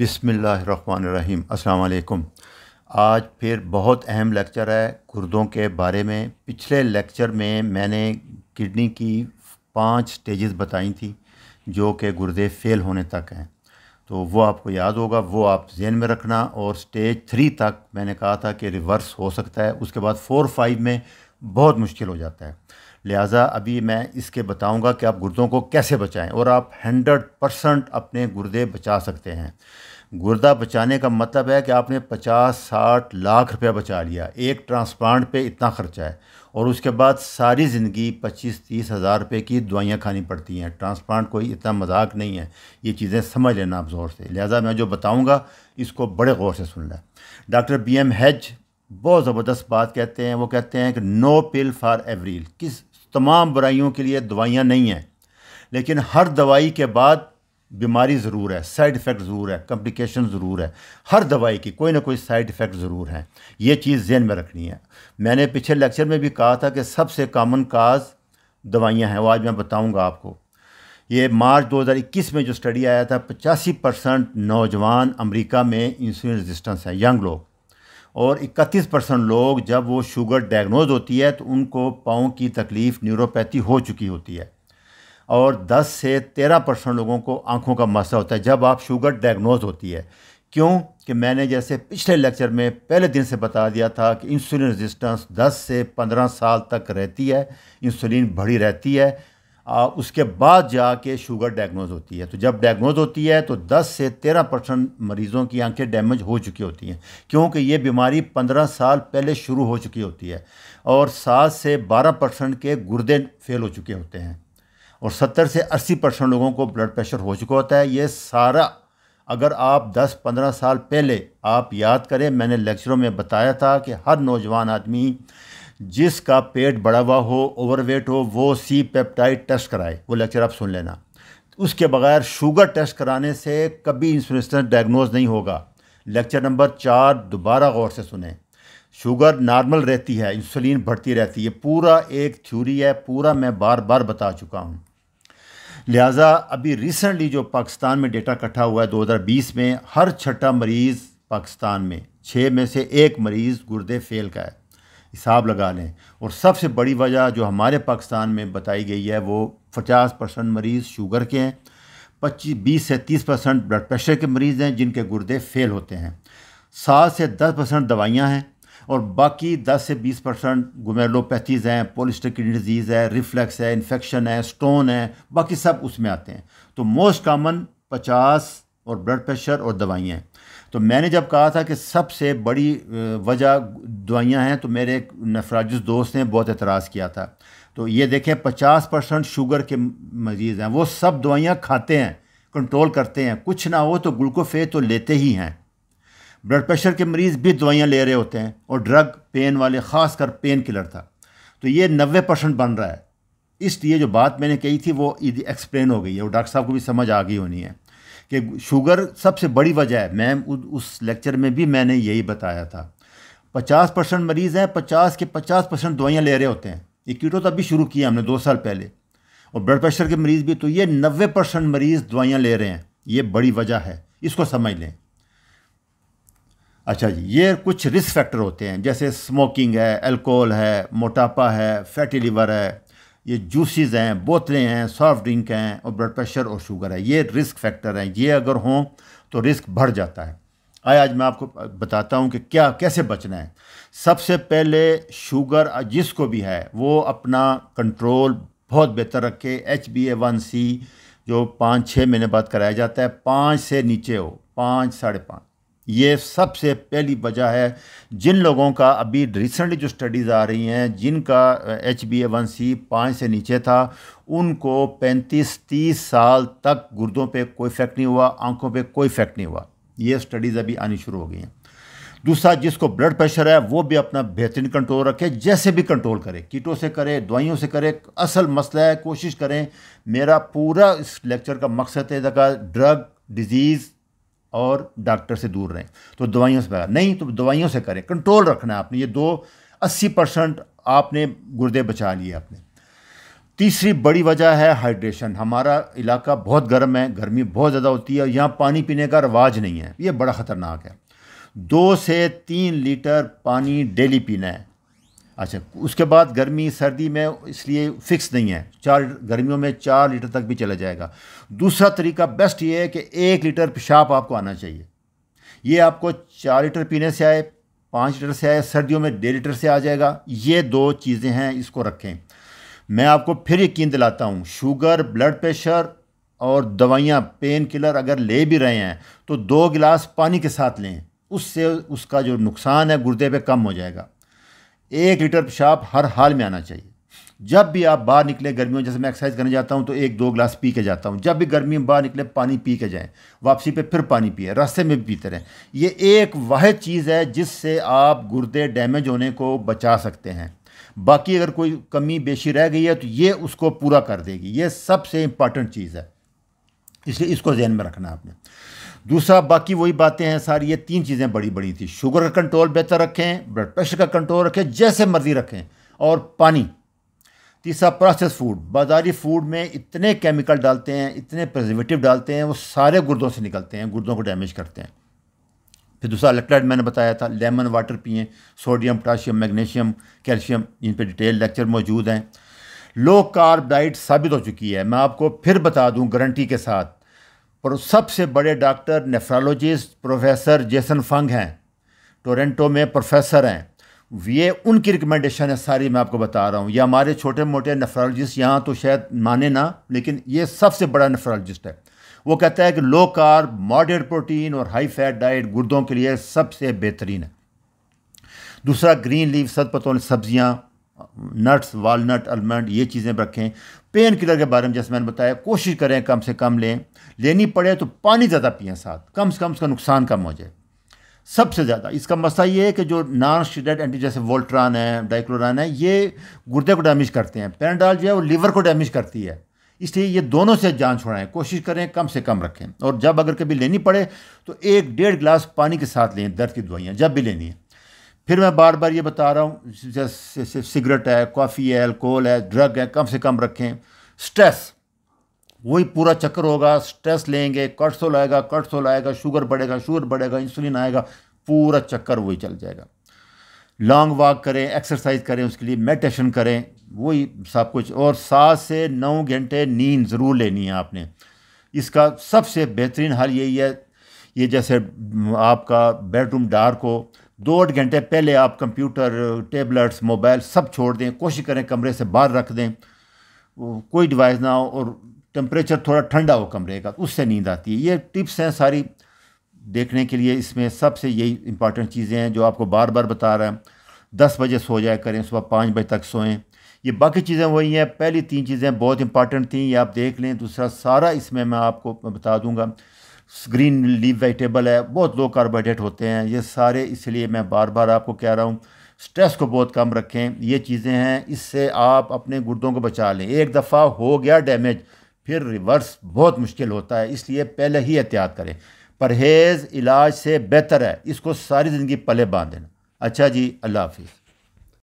बिसमीम् अल्लाम आज फिर बहुत अहम लेक्चर है गुर्दों के बारे में पिछले लेक्चर में मैंने किडनी की पांच स्टेजेस बताई थी जो कि गुर्दे फेल होने तक हैं तो वो आपको याद होगा वो आप जेन में रखना और स्टेज थ्री तक मैंने कहा था कि रिवर्स हो सकता है उसके बाद फ़ोर फाइव में बहुत मुश्किल हो जाता है लिहाजा अभी मैं इसके बताऊंगा कि आप गुर्दों को कैसे बचाएं और आप हंड्रेड परसेंट अपने गुर्दे बचा सकते हैं गुर्दा बचाने का मतलब है कि आपने पचास साठ लाख रुपया बचा लिया एक ट्रांसप्लांट पे इतना ख़र्चा है और उसके बाद सारी ज़िंदगी पच्चीस तीस हज़ार रुपये की दवाइयाँ खानी पड़ती हैं ट्रांसप्लांट कोई इतना मजाक नहीं है ये चीज़ें समझ लेना आप ज़ोर से लिहाजा मैं जो बताऊँगा इसको बड़े गौर से सुन लें डॉक्टर बी एम हैज बहुत ज़बरदस्त बात कहते हैं वो कहते हैं कि नो पिल फॉर एवरील किस तमाम बुराइयों के लिए दवाइयाँ नहीं हैं लेकिन हर दवाई के बाद बीमारी ज़रूर है साइड इफ़ेक्ट ज़रूर है कम्प्लिकेशन ज़रूर है हर दवाई की कोई ना कोई साइड इफ़ेक्ट ज़रूर है ये चीज़ जहन में रखनी है मैंने पिछले लेक्चर में भी कहा था कि सबसे कामन काज दवाइयाँ हैं वो आज मैं बताऊँगा आपको ये मार्च 2021 में जो स्टडी आया था पचासी परसेंट नौजवान अमरीका में इंसुलिन रेजिस्टेंस है यंग लोग और 31 परसेंट लोग जब वो शुगर डायग्नोज होती है तो उनको पाँव की तकलीफ़ न्यूरोपैथी हो चुकी होती है और 10 से 13 परसेंट लोगों को आँखों का मसला होता है जब आप शुगर डायग्नोज होती है क्यों कि मैंने जैसे पिछले लेक्चर में पहले दिन से बता दिया था कि इंसुलिन रेजिस्टेंस 10 से 15 साल तक रहती है इंसुलिन बढ़ी रहती है आ, उसके बाद जाके शुगर डायग्नोज होती है तो जब डायग्नोज होती है तो 10 से 13 परसेंट मरीज़ों की आंखें डैमेज हो चुकी होती हैं क्योंकि ये बीमारी 15 साल पहले शुरू हो चुकी होती है और 7 से 12 परसेंट के गुर्दे फेल हो चुके होते हैं और 70 से 80 परसेंट लोगों को ब्लड प्रेशर हो चुका होता है ये सारा अगर आप 10-15 साल पहले आप याद करें मैंने लेक्चरों में बताया था कि हर नौजवान आदमी जिसका पेट बढ़ा हुआ हो ओवरवेट हो वो सी पेप्टाइड टेस्ट कराए वो लेक्चर आप सुन लेना उसके बगैर शुगर टेस्ट कराने से कभी इंसुलिन डायग्नोज नहीं होगा लेक्चर नंबर चार दोबारा गौर से सुने शुगर नॉर्मल रहती है इंसुलिन बढ़ती रहती है पूरा एक थ्योरी है पूरा मैं बार बार बता चुका हूँ लिहाजा अभी रिसेंटली जो पाकिस्तान में डेटा इकट्ठा हुआ है बीस में हर छठा मरीज़ पाकिस्तान में छः में से एक मरीज़ गुर्दे फेल का है हिसाब लगा लें और सबसे बड़ी वजह जो हमारे पाकिस्तान में बताई गई है वो पचास परसेंट मरीज़ शुगर के हैं पच्चीस बीस से तीस परसेंट ब्लड प्रेशर के मरीज़ हैं जिनके गुर्दे फेल होते हैं सात से दस परसेंट दवाइयाँ हैं और बाकी दस से बीस परसेंट गुमेलोपैथीज़ हैं पोलिस्टिक डिजीज़ है रिफ्लैक्स है इन्फेक्शन है स्टोन है बाकी सब उसमें आते हैं तो मोस्ट कामन पचास और ब्लड प्रेशर और दवाइयाँ तो मैंने जब कहा था कि सबसे बड़ी वजह दवाइयाँ हैं तो मेरे एक नफराजुस दोस्त ने बहुत एतराज़ किया था तो ये देखें पचास परसेंट शुगर के मरीज़ हैं वो सब दवाइयाँ खाते हैं कंट्रोल करते हैं कुछ ना हो तो ग्लूकोफे तो लेते ही हैं ब्लड प्रेशर के मरीज़ भी दवाइयाँ ले रहे होते हैं और ड्रग पेन वाले ख़ास कर पेन किलर था तो ये नबे परसेंट बन रहा है इसलिए जो बात मैंने कही थी वो एक्सप्लेन हो गई है वो डॉक्टर साहब को भी समझ आ गई होनी है कि शुगर सबसे बड़ी वजह है मैम उस लेक्चर में भी मैंने यही बताया था पचास परसेंट मरीज़ हैं पचास के पचास परसेंट दवाइयाँ ले रहे होते हैं ये कीटो तो अभी शुरू किया हमने दो साल पहले और ब्लड प्रेशर के मरीज़ भी तो ये नबे परसेंट मरीज़ दवाइयाँ ले रहे हैं ये बड़ी वजह है इसको समझ लें अच्छा जी ये कुछ रिस्क फैक्टर होते हैं जैसे स्मोकिंग है एल्कोहल है मोटापा है फैटी लिवर है ये जूसेस हैं बोतलें हैं सॉफ्ट ड्रिंक हैं और ब्लड प्रेशर और शुगर है ये रिस्क फैक्टर हैं ये अगर हों तो रिस्क बढ़ जाता है आए आज मैं आपको बताता हूँ कि क्या कैसे बचना है सबसे पहले शुगर जिसको भी है वो अपना कंट्रोल बहुत बेहतर रखे H B A one C जो पाँच छः महीने बाद कराया जाता है पाँच से नीचे हो पाँच साढ़े पाँच ये सबसे पहली वजह है जिन लोगों का अभी रिसेंटली जो स्टडीज़ आ रही हैं जिनका H B A one C पाँच से नीचे था उनको पैंतीस तीस साल तक गुर्दों पे कोई इफेक्ट नहीं हुआ आंखों पे कोई इफेक्ट नहीं हुआ ये स्टडीज़ अभी आनी शुरू हो गई हैं दूसरा जिसको ब्लड प्रेशर है वो भी अपना बेहतरीन कंट्रोल रखे जैसे भी कंट्रोल करे कीटों से करे दवाइयों से करे असल मसला है कोशिश करें मेरा पूरा इस लेक्चर का मकसद है ड्रग डिजीज़ और डॉक्टर से दूर रहें तो दवाइयों से भरा नहीं तो दवाइयों से करें कंट्रोल रखना आपने ये दो अस्सी परसेंट आपने गुर्दे बचा लिए आपने तीसरी बड़ी वजह है हाइड्रेशन हमारा इलाका बहुत गर्म है गर्मी बहुत ज़्यादा होती है और यहाँ पानी पीने का रवाज नहीं है ये बड़ा ख़तरनाक है दो से तीन लीटर पानी डेली पीना है अच्छा उसके बाद गर्मी सर्दी में इसलिए फ़िक्स नहीं है चार गर्मियों में चार लीटर तक भी चला जाएगा दूसरा तरीका बेस्ट ये है कि एक लीटर पेशाब आपको आना चाहिए ये आपको चार लीटर पीने से आए पाँच लीटर से आए सर्दियों में डेढ़ लीटर से आ जाएगा ये दो चीज़ें हैं इसको रखें मैं आपको फिर यकीन दिलाता हूँ शुगर ब्लड प्रेशर और दवाइयाँ पेन किलर अगर ले भी रहे हैं तो दो गिलास पानी के साथ लें उससे उसका जो नुकसान है गुर्दे पे कम हो जाएगा एक लीटर पेशाब हर हाल में आना चाहिए जब भी आप बाहर निकले गर्मियों जैसे मैं एक्सरसाइज करने जाता हूँ तो एक दो ग्लास पी के जाता हूँ जब भी गर्मी में बाहर निकले पानी पी के जाएँ वापसी पे फिर पानी पिए रास्ते में भी पीते रहें ये एक वह चीज़ है जिससे आप गुर्दे डैमेज होने को बचा सकते हैं बाकी अगर कोई कमी बेशी रह गई है तो ये उसको पूरा कर देगी ये सबसे इम्पॉर्टेंट चीज़ है इसलिए इसको जहन में रखना आपने दूसरा बाकी वही बातें हैं सारी ये तीन चीज़ें बड़ी बड़ी थी शुगर का कंट्रोल बेहतर रखें ब्लड प्रेशर का कंट्रोल रखें जैसे मर्ज़ी रखें और पानी तीसरा प्रोसेस फूड बाजारी फूड में इतने केमिकल डालते हैं इतने प्रजर्वेटिव डालते हैं वो सारे गुर्दों से निकलते हैं गुर्दों को डैमेज करते हैं फिर दूसरा इलेक्ट्राइड मैंने बताया था लेमन वाटर पिएँ सोडियम पोटाशियम मैग्नीशियम कैल्शियम इन पर डिटेल लेक्चर मौजूद हैं लो कार्ब डाइट साबित हो चुकी है मैं आपको फिर बता दूं गारंटी के साथ पर सबसे बड़े doctor nephrologist professor Jason Fung हैं टोरेंटो में प्रोफेसर हैं ये उनकी रिकमेंडेशन है सारी मैं आपको बता रहा हूँ ये हमारे छोटे मोटे नेफ्रोलॉजिस्ट यहाँ तो शायद माने ना लेकिन ये सबसे बड़ा नेफ्रोलॉजिस्ट है वो कहता है कि लो कार्ब मॉडरेट प्रोटीन और हाई फैट डाइट गुर्दों के लिए सबसे बेहतरीन है दूसरा ग्रीन लीव सदपतों सब्जियाँ नट्स वालनट आलमंड ये चीज़ें रखें पेन किलर के बारे में जैसे मैंने बताया कोशिश करें कम से कम लें लेनी पड़े तो पानी ज़्यादा पिए साथ कम से कम उसका नुकसान कम हो जाए सबसे ज़्यादा इसका मसला ये है कि जो नॉन स्टेड एंटी जैसे वोल्ट्रान है डाइक्लोरान है ये गुर्दे को डैमेज करते हैं पेनाडाल जो है वो लीवर को डैमेज करती है इसलिए ये दोनों से जान छोड़ाएं कोशिश करें कम से कम रखें और जब अगर कभी लेनी पड़े तो एक डेढ़ गिलास पानी के साथ लें दर्द की दवाइयाँ जब भी लेनी है फिर मैं बार बार ये बता रहा हूँ जैसे सिगरेट है कॉफ़ी है अल्कोहल है ड्रग है कम से कम रखें स्ट्रेस वही पूरा चक्कर होगा स्ट्रेस लेंगे लाएगा आएगा सो आएगा शुगर बढ़ेगा शुगर बढ़ेगा इंसुलिन आएगा पूरा चक्कर वही चल जाएगा लॉन्ग वॉक करें एक्सरसाइज करें उसके लिए मेडिटेशन करें वही सब कुछ और सात से नौ घंटे नींद ज़रूर लेनी है आपने इसका सबसे बेहतरीन हल यही है ये जैसे आपका बेडरूम डार्क हो दो आठ घंटे पहले आप कंप्यूटर टेबलेट्स मोबाइल सब छोड़ दें कोशिश करें कमरे से बाहर रख दें कोई डिवाइस ना हो और टेम्परेचर थोड़ा ठंडा हो कमरे का उससे नींद आती है ये टिप्स हैं सारी देखने के लिए इसमें सबसे यही इंपॉर्टेंट चीज़ें हैं जो आपको बार बार बता रहा है दस बजे सो जाया करें सुबह पाँच बजे तक सोएं ये बाकी चीज़ें वही हैं पहली तीन चीज़ें बहुत इंपॉर्टेंट थी ये आप देख लें दूसरा सारा इसमें मैं आपको बता दूंगा ग्रीन लीव वेजिटेबल है बहुत लो कार्बोहाइड्रेट होते हैं ये सारे इसलिए मैं बार बार आपको कह रहा हूँ स्ट्रेस को बहुत कम रखें ये चीज़ें हैं इससे आप अपने गुर्दों को बचा लें एक दफ़ा हो गया डैमेज फिर रिवर्स बहुत मुश्किल होता है इसलिए पहले ही एहतियात करें परहेज़ इलाज से बेहतर है इसको सारी ज़िंदगी पले बांध देना अच्छा जी अल्लाह हाफिज़